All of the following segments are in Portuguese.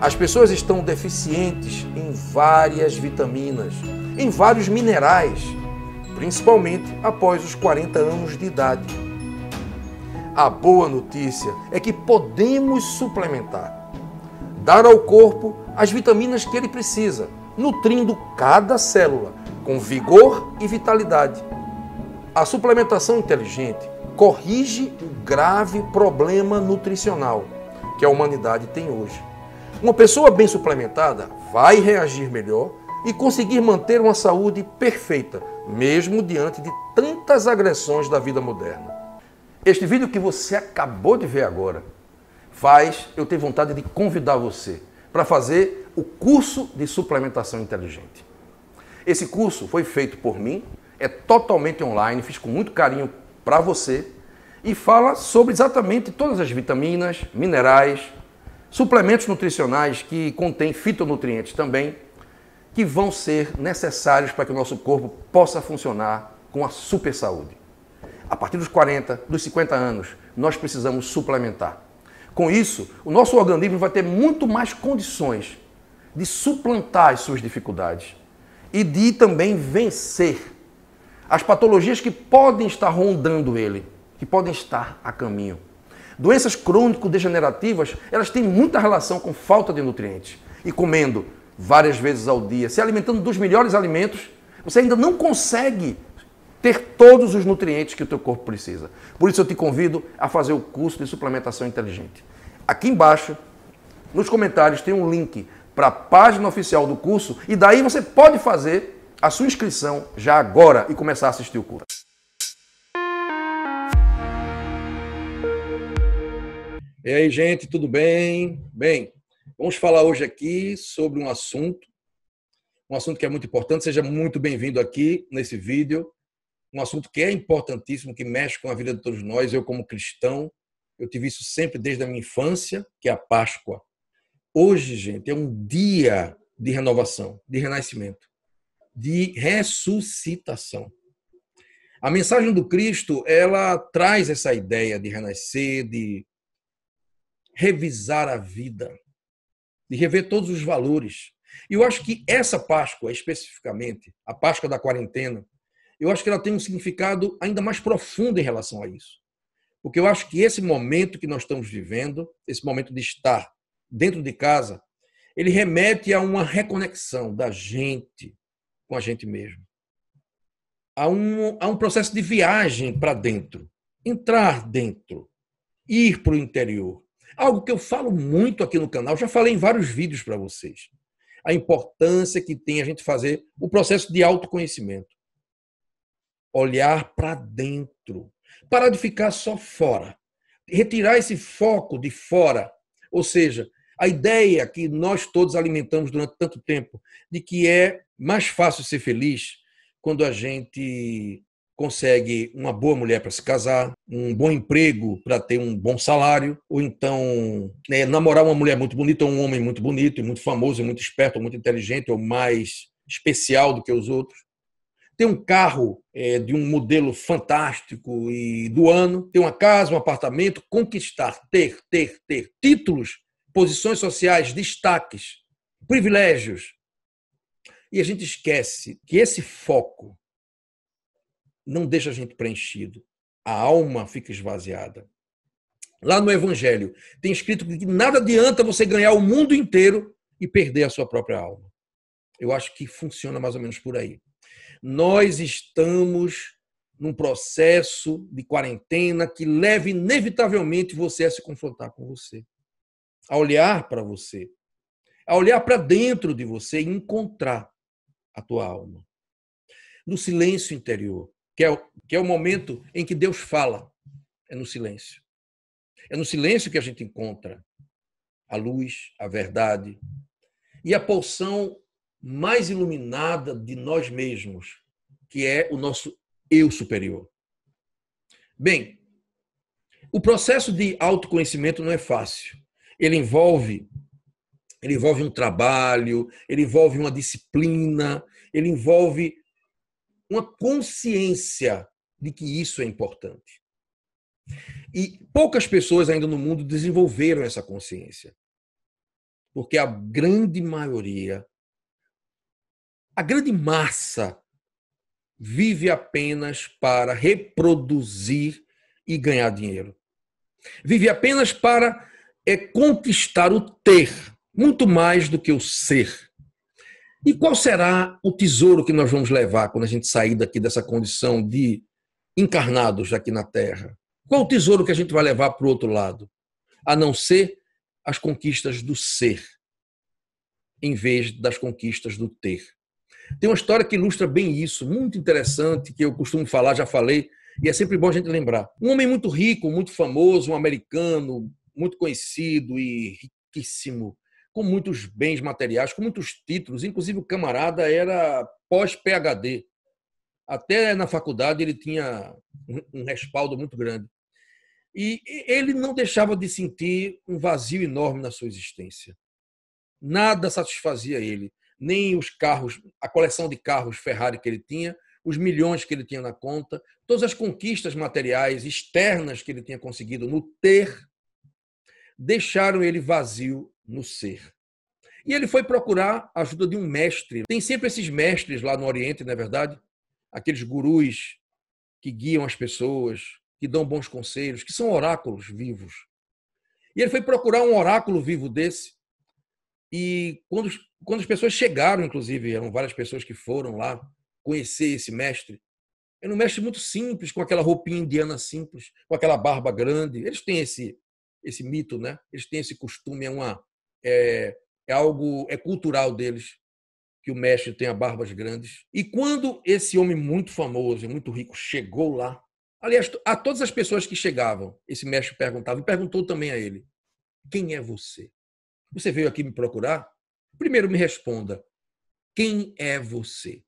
As pessoas estão deficientes em várias vitaminas, em vários minerais, principalmente após os 40 anos de idade. A boa notícia é que podemos suplementar, dar ao corpo as vitaminas que ele precisa, nutrindo cada célula com vigor e vitalidade. A suplementação inteligente corrige o grave problema nutricional que a humanidade tem hoje. Uma pessoa bem suplementada vai reagir melhor e conseguir manter uma saúde perfeita, mesmo diante de tantas agressões da vida moderna. Este vídeo que você acabou de ver agora faz eu ter vontade de convidar você para fazer o curso de suplementação inteligente. Esse curso foi feito por mim, é totalmente online, fiz com muito carinho para você e fala sobre exatamente todas as vitaminas, minerais, suplementos nutricionais que contêm fitonutrientes também, que vão ser necessários para que o nosso corpo possa funcionar com a super saúde. A partir dos 40, dos 50 anos, nós precisamos suplementar. Com isso, o nosso organismo vai ter muito mais condições de suplantar as suas dificuldades e de também vencer as patologias que podem estar rondando ele, que podem estar a caminho. Doenças crônico-degenerativas, elas têm muita relação com falta de nutrientes. E comendo várias vezes ao dia, se alimentando dos melhores alimentos, você ainda não consegue ter todos os nutrientes que o teu corpo precisa. Por isso eu te convido a fazer o curso de suplementação inteligente. Aqui embaixo, nos comentários tem um link para a página oficial do curso e daí você pode fazer a sua inscrição já agora e começar a assistir o curso. E aí, gente, tudo bem? Bem, vamos falar hoje aqui sobre um assunto, um assunto que é muito importante. Seja muito bem-vindo aqui nesse vídeo. Um assunto que é importantíssimo, que mexe com a vida de todos nós. Eu, como cristão, eu tive isso sempre desde a minha infância, que é a Páscoa. Hoje, gente, é um dia de renovação, de renascimento, de ressuscitação. A mensagem do Cristo, ela traz essa ideia de renascer, de revisar a vida, de rever todos os valores. E eu acho que essa Páscoa, especificamente, a Páscoa da quarentena, eu acho que ela tem um significado ainda mais profundo em relação a isso. Porque eu acho que esse momento que nós estamos vivendo, esse momento de estar dentro de casa, ele remete a uma reconexão da gente com a gente mesmo. A um, a um processo de viagem para dentro, entrar dentro, ir para o interior. Algo que eu falo muito aqui no canal, já falei em vários vídeos para vocês. A importância que tem a gente fazer o processo de autoconhecimento. Olhar para dentro. Parar de ficar só fora. Retirar esse foco de fora. Ou seja, a ideia que nós todos alimentamos durante tanto tempo de que é mais fácil ser feliz quando a gente consegue uma boa mulher para se casar, um bom emprego para ter um bom salário, ou então né, namorar uma mulher muito bonita, ou um homem muito bonito, muito famoso, muito esperto, muito inteligente, ou mais especial do que os outros. Ter um carro é, de um modelo fantástico e do ano, ter uma casa, um apartamento, conquistar, ter, ter, ter títulos, posições sociais, destaques, privilégios. E a gente esquece que esse foco não deixa a gente preenchido. A alma fica esvaziada. Lá no Evangelho tem escrito que nada adianta você ganhar o mundo inteiro e perder a sua própria alma. Eu acho que funciona mais ou menos por aí. Nós estamos num processo de quarentena que leva inevitavelmente você a se confrontar com você, a olhar para você, a olhar para dentro de você e encontrar a tua alma. No silêncio interior, que é, que é o momento em que Deus fala. É no silêncio. É no silêncio que a gente encontra a luz, a verdade e a porção mais iluminada de nós mesmos, que é o nosso eu superior. Bem, o processo de autoconhecimento não é fácil. Ele envolve ele envolve um trabalho, ele envolve uma disciplina, ele envolve uma consciência de que isso é importante. E poucas pessoas ainda no mundo desenvolveram essa consciência. Porque a grande maioria, a grande massa, vive apenas para reproduzir e ganhar dinheiro. Vive apenas para é, conquistar o ter, muito mais do que o ser. E qual será o tesouro que nós vamos levar quando a gente sair daqui dessa condição de encarnados aqui na Terra? Qual o tesouro que a gente vai levar para o outro lado? A não ser as conquistas do ser, em vez das conquistas do ter. Tem uma história que ilustra bem isso, muito interessante, que eu costumo falar, já falei, e é sempre bom a gente lembrar. Um homem muito rico, muito famoso, um americano, muito conhecido e riquíssimo, com muitos bens materiais, com muitos títulos. Inclusive, o camarada era pós-PHD. Até na faculdade ele tinha um respaldo muito grande. E ele não deixava de sentir um vazio enorme na sua existência. Nada satisfazia ele, nem os carros, a coleção de carros Ferrari que ele tinha, os milhões que ele tinha na conta, todas as conquistas materiais externas que ele tinha conseguido no ter, deixaram ele vazio no ser. E ele foi procurar a ajuda de um mestre. Tem sempre esses mestres lá no Oriente, não é verdade? Aqueles gurus que guiam as pessoas, que dão bons conselhos, que são oráculos vivos. E ele foi procurar um oráculo vivo desse. E quando, quando as pessoas chegaram, inclusive, eram várias pessoas que foram lá conhecer esse mestre. Era um mestre muito simples, com aquela roupinha indiana simples, com aquela barba grande. Eles têm esse esse mito, né? Eles têm esse costume, é uma é, é algo é cultural deles que o México tenha barbas grandes. E quando esse homem muito famoso e muito rico chegou lá, aliás, a todas as pessoas que chegavam, esse México perguntava e perguntou também a ele: quem é você? Você veio aqui me procurar? Primeiro me responda: quem é você?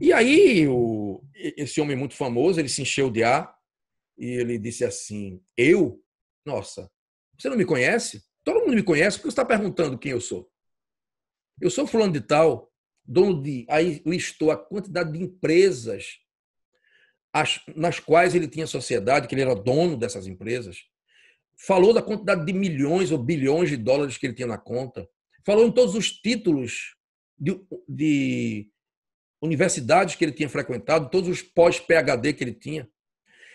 E aí o, esse homem muito famoso ele se encheu de ar e ele disse assim: eu? Nossa, você não me conhece? Todo mundo me conhece porque você está perguntando quem eu sou. Eu sou fulano de tal, dono de. Aí listou a quantidade de empresas as, nas quais ele tinha sociedade, que ele era dono dessas empresas. Falou da quantidade de milhões ou bilhões de dólares que ele tinha na conta. Falou em todos os títulos de, de universidades que ele tinha frequentado, todos os pós-PHD que ele tinha.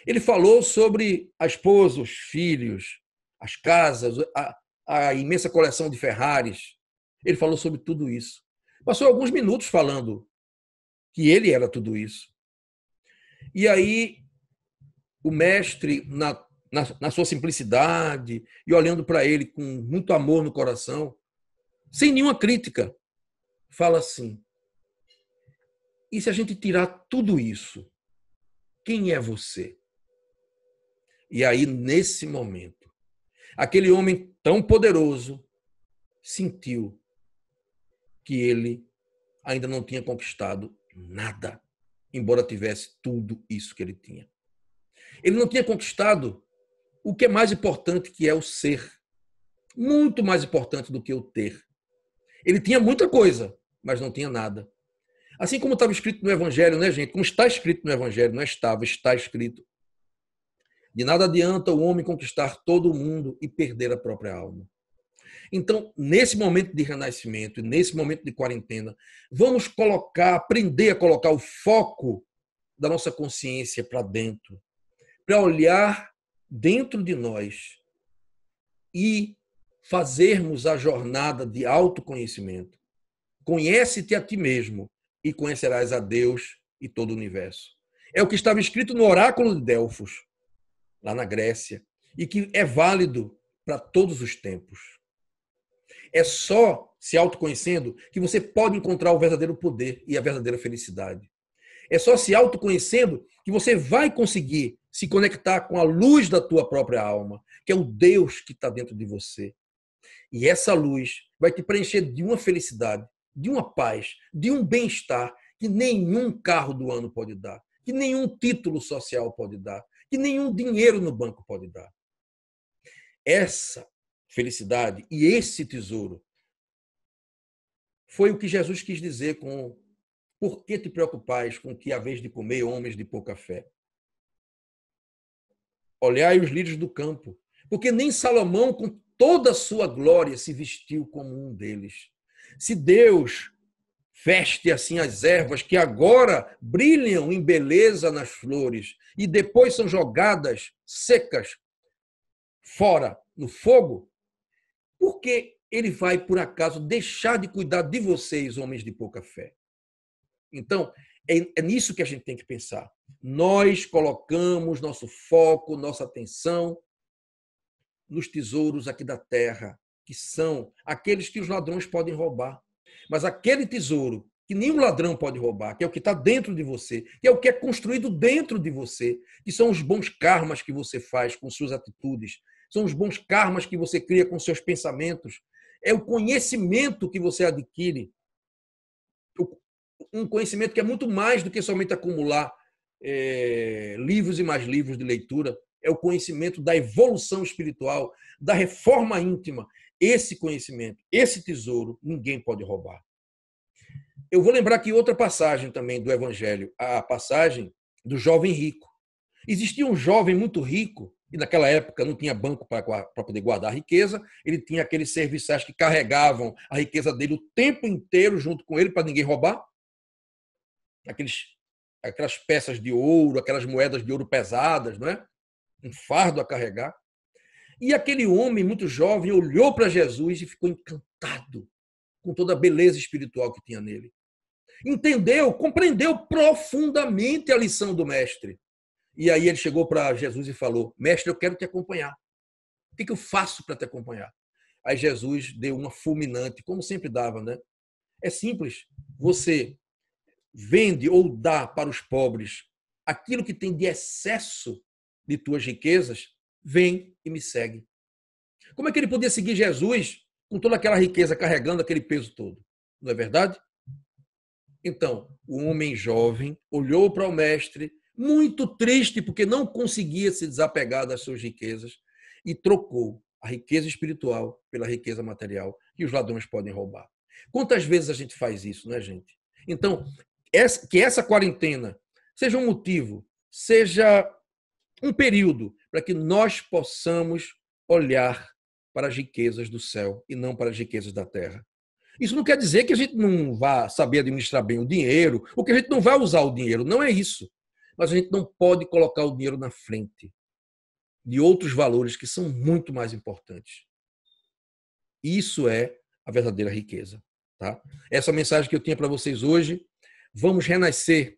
Ele falou sobre a esposa, os filhos, as casas, a, a imensa coleção de Ferraris. Ele falou sobre tudo isso. Passou alguns minutos falando que ele era tudo isso. E aí, o mestre, na, na, na sua simplicidade, e olhando para ele com muito amor no coração, sem nenhuma crítica, fala assim: e se a gente tirar tudo isso, quem é você? E aí, nesse momento, Aquele homem tão poderoso sentiu que ele ainda não tinha conquistado nada, embora tivesse tudo isso que ele tinha. Ele não tinha conquistado o que é mais importante, que é o ser. Muito mais importante do que o ter. Ele tinha muita coisa, mas não tinha nada. Assim como estava escrito no Evangelho, né, gente? Como está escrito no Evangelho, não é estava, está escrito. De nada adianta o homem conquistar todo o mundo e perder a própria alma. Então, nesse momento de renascimento, nesse momento de quarentena, vamos colocar, aprender a colocar o foco da nossa consciência para dentro, para olhar dentro de nós e fazermos a jornada de autoconhecimento. Conhece-te a ti mesmo e conhecerás a Deus e todo o universo. É o que estava escrito no oráculo de Delfos lá na Grécia, e que é válido para todos os tempos. É só se autoconhecendo que você pode encontrar o verdadeiro poder e a verdadeira felicidade. É só se autoconhecendo que você vai conseguir se conectar com a luz da tua própria alma, que é o Deus que está dentro de você. E essa luz vai te preencher de uma felicidade, de uma paz, de um bem-estar que nenhum carro do ano pode dar, que nenhum título social pode dar, que nenhum dinheiro no banco pode dar. Essa felicidade e esse tesouro foi o que Jesus quis dizer com por que te preocupais com que, a vez de comer, homens de pouca fé? Olhai os lírios do campo, porque nem Salomão, com toda a sua glória, se vestiu como um deles. Se Deus Feste assim as ervas que agora brilham em beleza nas flores e depois são jogadas secas fora no fogo, porque ele vai, por acaso, deixar de cuidar de vocês, homens de pouca fé. Então, é, é, nisso que a gente tem que pensar. Nós colocamos nosso foco, nossa atenção nos tesouros aqui da terra, que são aqueles que os ladrões podem roubar. Mas aquele tesouro que nenhum ladrão pode roubar, que é o que está dentro de você, que é o que é construído dentro de você, que são os bons karmas que você faz com suas atitudes, são os bons karmas que você cria com seus pensamentos, é o conhecimento que você adquire. Um conhecimento que é muito mais do que somente acumular é, livros e mais livros de leitura. É o conhecimento da evolução espiritual, da reforma íntima, esse conhecimento, esse tesouro, ninguém pode roubar. Eu vou lembrar que outra passagem também do Evangelho, a passagem do jovem rico. Existia um jovem muito rico, e naquela época não tinha banco para poder guardar a riqueza, ele tinha aqueles serviçais que carregavam a riqueza dele o tempo inteiro junto com ele para ninguém roubar. Aqueles, aquelas peças de ouro, aquelas moedas de ouro pesadas, não é? Um fardo a carregar. E aquele homem, muito jovem, olhou para Jesus e ficou encantado com toda a beleza espiritual que tinha nele. Entendeu, compreendeu profundamente a lição do Mestre. E aí ele chegou para Jesus e falou: Mestre, eu quero te acompanhar. O que, eu faço para te acompanhar? Aí Jesus deu uma fulminante, como sempre dava, né? É simples. Você vende ou dá para os pobres aquilo que tem de excesso de tuas riquezas, vem e me segue. Como é que ele podia seguir Jesus com toda aquela riqueza, carregando aquele peso todo? Não é verdade? Então, o homem jovem olhou para o mestre, muito triste porque não conseguia se desapegar das suas riquezas e trocou a riqueza espiritual pela riqueza material que os ladrões podem roubar. Quantas vezes a gente faz isso, né, gente? Então, que essa quarentena seja um motivo, seja um período para que nós possamos olhar para as riquezas do céu e não para as riquezas da terra. Isso não quer dizer que a gente não vá saber administrar bem o dinheiro, ou que a gente não vai usar o dinheiro, não é isso. Mas a gente não pode colocar o dinheiro na frente de outros valores que são muito mais importantes. Isso é a verdadeira riqueza. Tá? Essa é mensagem que eu tinha para vocês hoje. Vamos renascer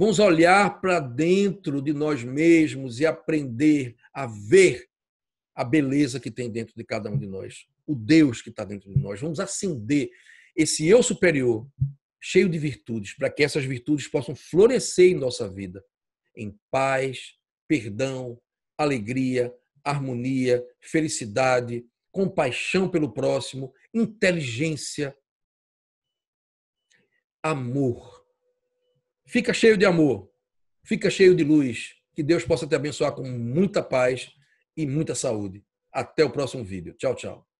Vamos olhar para dentro de nós mesmos e aprender a ver a beleza que tem dentro de cada um de nós, o Deus que está dentro de nós. Vamos acender esse eu superior, cheio de virtudes, para que essas virtudes possam florescer em nossa vida, em paz, perdão, alegria, harmonia, felicidade, compaixão pelo próximo, inteligência, amor Fica cheio de amor, fica cheio de luz. Que Deus possa te abençoar com muita paz e muita saúde. Até o próximo vídeo. Tchau, tchau.